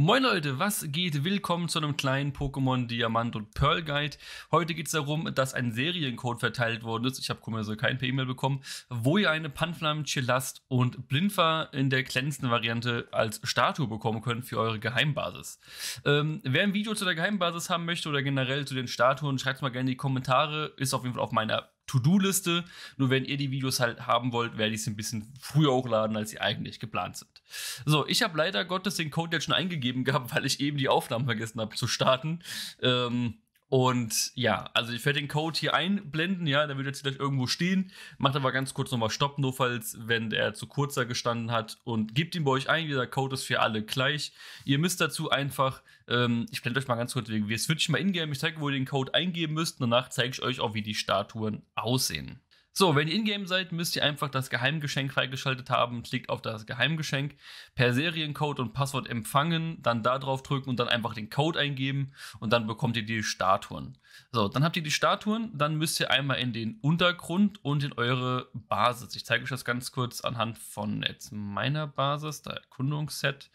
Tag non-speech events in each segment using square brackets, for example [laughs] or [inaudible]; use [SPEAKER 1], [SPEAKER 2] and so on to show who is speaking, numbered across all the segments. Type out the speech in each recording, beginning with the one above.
[SPEAKER 1] Moin Leute, was geht? Willkommen zu einem kleinen Pokémon Diamant und Pearl Guide. Heute geht es darum, dass ein Seriencode verteilt worden ist. Ich habe komischerweise keinen per E-Mail bekommen, wo ihr eine Panflam, Chillast und Blinfer in der glänzenden Variante als Statue bekommen könnt für eure Geheimbasis. Ähm, wer ein Video zu der Geheimbasis haben möchte oder generell zu den Statuen, schreibt es mal gerne in die Kommentare. Ist auf jeden Fall auf meiner To-Do-Liste. Nur wenn ihr die Videos halt haben wollt, werde ich sie ein bisschen früher hochladen, als sie eigentlich geplant sind. So, ich habe leider Gottes den Code jetzt schon eingegeben gehabt, [laughs] weil ich eben die Aufnahmen vergessen habe zu starten. Ähm, und ja, also ich werde den Code hier einblenden, ja, der wird jetzt vielleicht irgendwo stehen. Macht aber ganz kurz nochmal Stopp, nur falls, wenn er zu kurzer gestanden hat und gebt ihn bei euch ein. Dieser Code ist für alle gleich. Ihr müsst dazu einfach, ähm, ich blende euch mal ganz kurz, wegen, wir switchen mal in-game, ich zeige, wo ihr den Code eingeben müsst. Danach zeige ich euch auch, wie die Statuen aussehen. So, wenn ihr in-game seid, müsst ihr einfach das Geheimgeschenk freigeschaltet haben, klickt auf das Geheimgeschenk, per Seriencode und Passwort empfangen, dann da drauf drücken und dann einfach den Code eingeben und dann bekommt ihr die Statuen. So, dann habt ihr die Statuen, dann müsst ihr einmal in den Untergrund und in eure Basis. Ich zeige euch das ganz kurz anhand von jetzt meiner Basis, der Erkundungsset.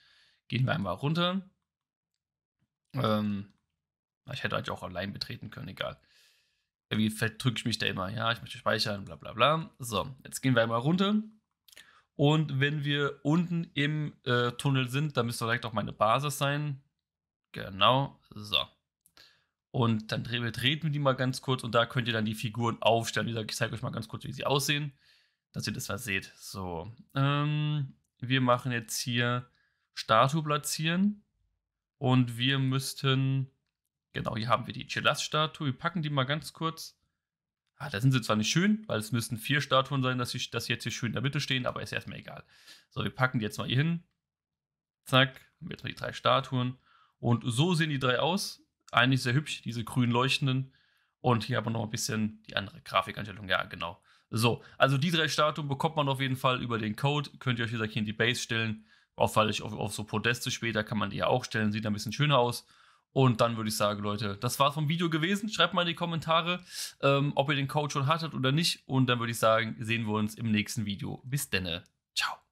[SPEAKER 1] Gehen wir einmal runter. Ähm, ich hätte euch auch allein betreten können, egal irgendwie verdrücke ich mich da immer. Ja, ich möchte speichern, bla bla bla. So, jetzt gehen wir einmal runter. Und wenn wir unten im äh, Tunnel sind, dann müsste direkt auch meine Basis sein. Genau, so. Und dann drehen wir, drehen wir die mal ganz kurz und da könnt ihr dann die Figuren aufstellen. Wie gesagt, ich zeige euch mal ganz kurz, wie sie aussehen, dass ihr das mal seht. So, ähm, wir machen jetzt hier Statue platzieren und wir müssten Genau, hier haben wir die Chelas-Statue. Wir packen die mal ganz kurz. Ah, da sind sie zwar nicht schön, weil es müssten vier Statuen sein, dass sie, dass jetzt hier schön in der Mitte stehen, aber ist erstmal egal. So, wir packen die jetzt mal hier hin. Zack, haben jetzt mal die drei Statuen. Und so sehen die drei aus. Eigentlich sehr hübsch, diese grün leuchtenden. Und hier aber noch ein bisschen die andere Grafikanstellung. Ja, genau. So, also die drei Statuen bekommt man auf jeden Fall über den Code. Könnt ihr euch, wie gesagt, hier in die Base stellen. Auch Auffällig auf, auf so Podeste später kann man die ja auch stellen. Sieht ein bisschen schöner aus. Und dann würde ich sagen, Leute, das war vom Video gewesen. Schreibt mal in die Kommentare, ähm, ob ihr den Code schon hattet oder nicht. Und dann würde ich sagen, sehen wir uns im nächsten Video. Bis denne. Ciao.